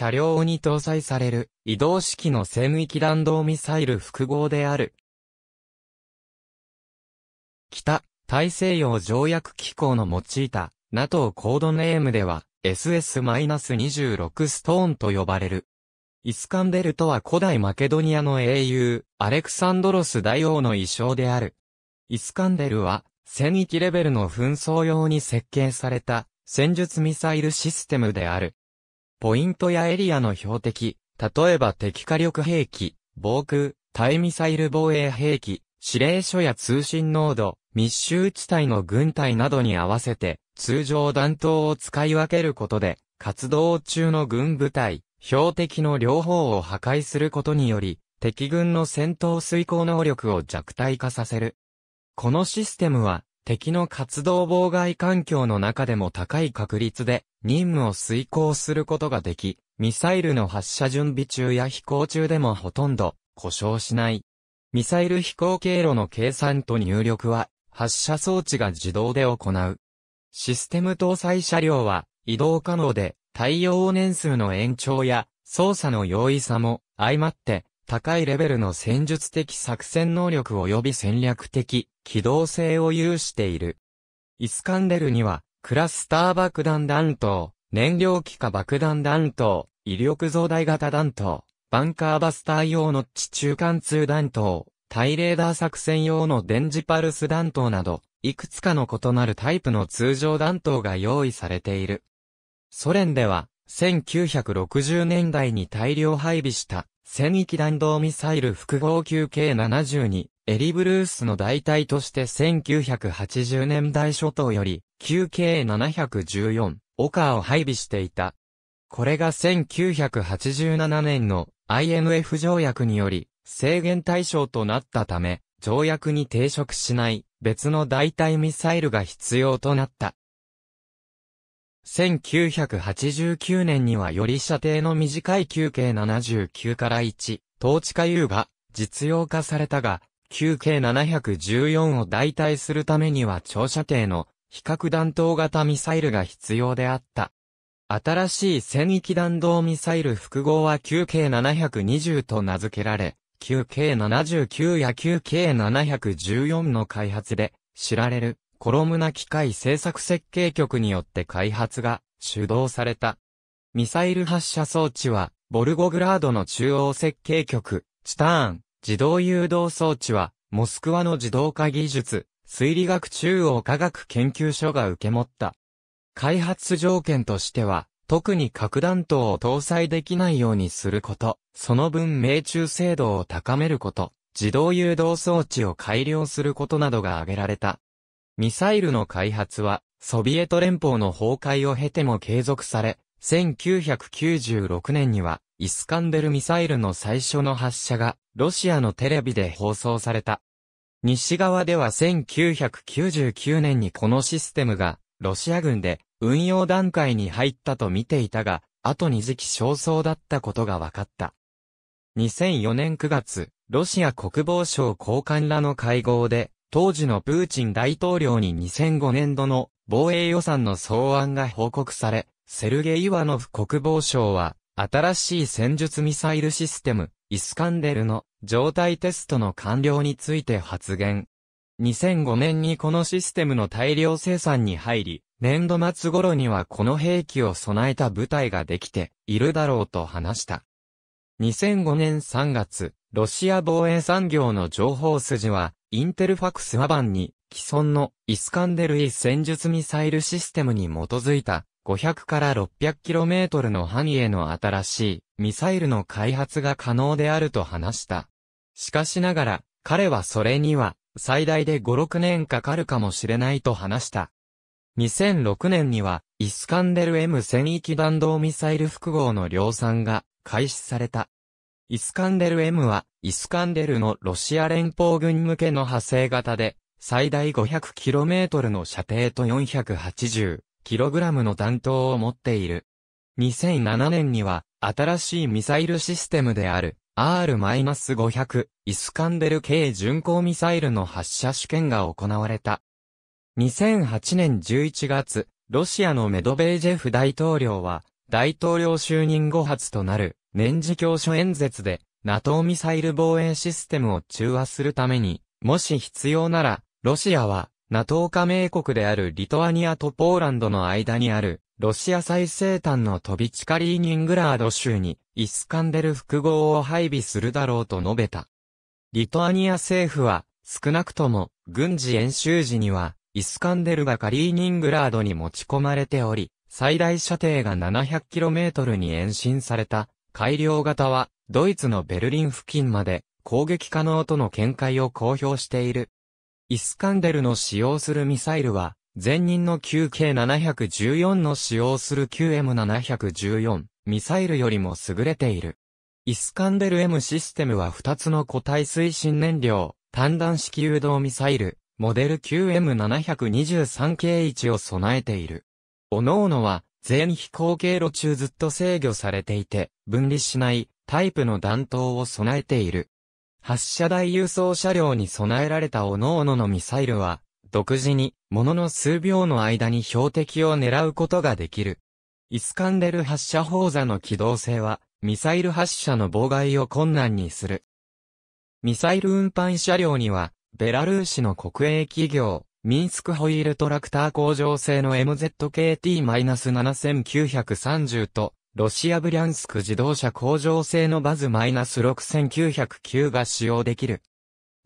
車両に搭載される移動式の戦域弾道ミサイル複合である。北、大西洋条約機構の用いた NATO コードネームでは SS-26 ストーンと呼ばれる。イスカンデルとは古代マケドニアの英雄、アレクサンドロス大王の衣装である。イスカンデルは、戦域レベルの紛争用に設計された、戦術ミサイルシステムである。ポイントやエリアの標的、例えば敵火力兵器、防空、対ミサイル防衛兵器、指令所や通信濃度、密集地帯の軍隊などに合わせて、通常弾頭を使い分けることで、活動中の軍部隊、標的の両方を破壊することにより、敵軍の戦闘遂行能力を弱体化させる。このシステムは、敵の活動妨害環境の中でも高い確率で任務を遂行することができ、ミサイルの発射準備中や飛行中でもほとんど故障しない。ミサイル飛行経路の計算と入力は発射装置が自動で行う。システム搭載車両は移動可能で対応年数の延長や操作の容易さも相まって高いレベルの戦術的作戦能力及び戦略的機動性を有している。イスカンデルには、クラスター爆弾弾頭、燃料気化爆弾弾頭、威力増大型弾頭、バンカーバスター用の地中貫通弾頭、対レーダー作戦用の電磁パルス弾頭など、いくつかの異なるタイプの通常弾頭が用意されている。ソ連では、1960年代に大量配備した、戦域弾道ミサイル複合級 K72 エリブルースの代替として1980年代初頭より、QK714、オカーを配備していた。これが1987年の INF 条約により、制限対象となったため、条約に抵触しない別の代替ミサイルが必要となった。1989年にはより射程の短い QK79 から1、統治下 U が実用化されたが、9K714 を代替するためには長射程の比較弾頭型ミサイルが必要であった。新しい戦域弾道ミサイル複合は 9K720 と名付けられ、9K79 や 9K714 の開発で知られるコロムナ機械製作設計局によって開発が主導された。ミサイル発射装置はボルゴグラードの中央設計局、チターン、自動誘導装置は、モスクワの自動化技術、推理学中央科学研究所が受け持った。開発条件としては、特に核弾頭を搭載できないようにすること、その分命中精度を高めること、自動誘導装置を改良することなどが挙げられた。ミサイルの開発は、ソビエト連邦の崩壊を経ても継続され、1996年には、イスカンデルミサイルの最初の発射が、ロシアのテレビで放送された。西側では1999年にこのシステムが、ロシア軍で運用段階に入ったと見ていたが、後に時期焦燥だったことが分かった。2004年9月、ロシア国防省高官らの会合で、当時のプーチン大統領に2005年度の防衛予算の草案が報告され、セルゲイワノフ国防省は、新しい戦術ミサイルシステム、イスカンデルの状態テストの完了について発言。2005年にこのシステムの大量生産に入り、年度末頃にはこの兵器を備えた部隊ができているだろうと話した。2005年3月、ロシア防衛産業の情報筋は、インテルファクスワバンに、既存のイスカンデルイ戦術ミサイルシステムに基づいた500から 600km の範囲への新しいミサイルの開発が可能であると話した。しかしながら、彼はそれには最大で5、6年かかるかもしれないと話した。2006年には、イスカンデル m 戦域弾道ミサイル複合の量産が開始された。イスカンデル M は、イスカンデルのロシア連邦軍向けの派生型で、最大 500km の射程と4 8 0キログラムの弾頭を持っている。2007年には、新しいミサイルシステムである R-500 イスカンデル系巡航ミサイルの発射試験が行われた。2008年11月、ロシアのメドベージェフ大統領は、大統領就任後初となる年次教書演説で、NATO ミサイル防衛システムを中和するために、もし必要なら、ロシアは NATO 加盟国であるリトアニアとポーランドの間にある、ロシア最西端の飛び地カリーニングラード州に、イスカンデル複合を配備するだろうと述べた。リトアニア政府は、少なくとも、軍事演習時には、イスカンデルがカリーニングラードに持ち込まれており、最大射程が 700km に延伸された、改良型は、ドイツのベルリン付近まで、攻撃可能との見解を公表している。イスカンデルの使用するミサイルは、前任の 9K714 の使用する 9M714 ミサイルよりも優れている。イスカンデル M システムは2つの固体推進燃料、単弾式誘導ミサイル、モデル 9M723K1 を備えている。各々は、全飛行経路中ずっと制御されていて、分離しないタイプの弾頭を備えている。発射台輸送車両に備えられた各々のミサイルは、独自に、ものの数秒の間に標的を狙うことができる。イスカンデル発射砲座の機動性は、ミサイル発射の妨害を困難にする。ミサイル運搬車両には、ベラルーシの国営企業、ミンスクホイールトラクター工場製の MZKT-7930 と、ロシアブリャンスク自動車工場製のバズ -6909 が使用できる。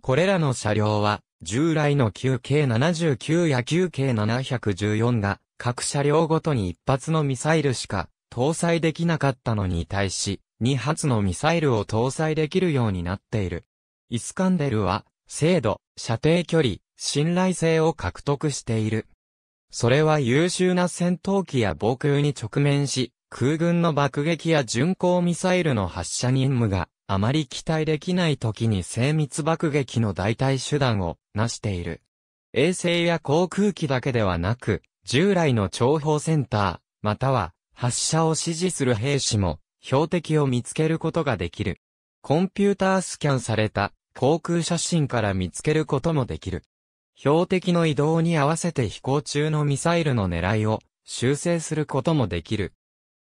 これらの車両は、従来の 9K79 や 9K714 が、各車両ごとに一発のミサイルしか搭載できなかったのに対し、2発のミサイルを搭載できるようになっている。イスカンデルは、精度、射程距離、信頼性を獲得している。それは優秀な戦闘機や防空に直面し、空軍の爆撃や巡航ミサイルの発射任務があまり期待できない時に精密爆撃の代替手段を成している。衛星や航空機だけではなく、従来の諜報センター、または発射を指示する兵士も標的を見つけることができる。コンピュータースキャンされた航空写真から見つけることもできる。標的の移動に合わせて飛行中のミサイルの狙いを修正することもできる。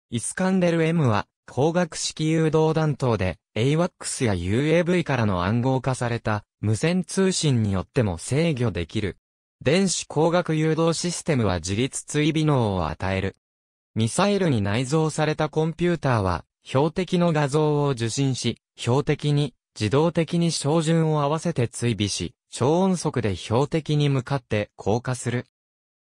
イスカンデル M は、光学式誘導弾頭で、AWACS や UAV からの暗号化された、無線通信によっても制御できる。電子光学誘導システムは自立追尾能を与える。ミサイルに内蔵されたコンピューターは、標的の画像を受信し、標的に自動的に照準を合わせて追尾し、超音速で標的に向かって降下する。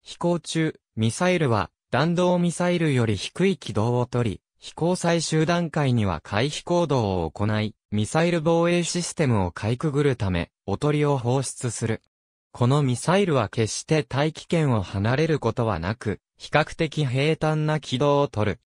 飛行中、ミサイルは弾道ミサイルより低い軌道をとり、飛行最終段階には回避行動を行い、ミサイル防衛システムをかいくぐるため、おとりを放出する。このミサイルは決して大気圏を離れることはなく、比較的平坦な軌道をとる。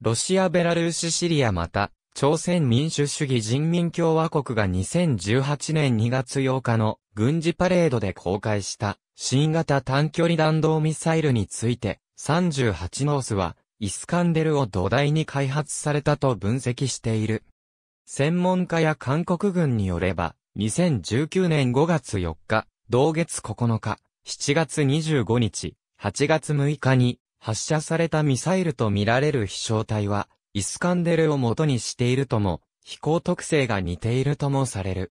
ロシア・ベラルーシ・シリアまた、朝鮮民主主義人民共和国が2018年2月8日の軍事パレードで公開した新型短距離弾道ミサイルについて38ノースは、イスカンデルを土台に開発されたと分析している。専門家や韓国軍によれば、2019年5月4日、同月9日、7月25日、8月6日に発射されたミサイルとみられる飛翔体は、イスカンデルを元にしているとも、飛行特性が似ているともされる。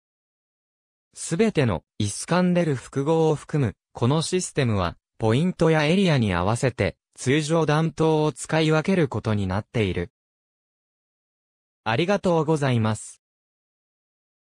すべてのイスカンデル複合を含む、このシステムは、ポイントやエリアに合わせて、通常弾頭を使い分けることになっている。ありがとうございます。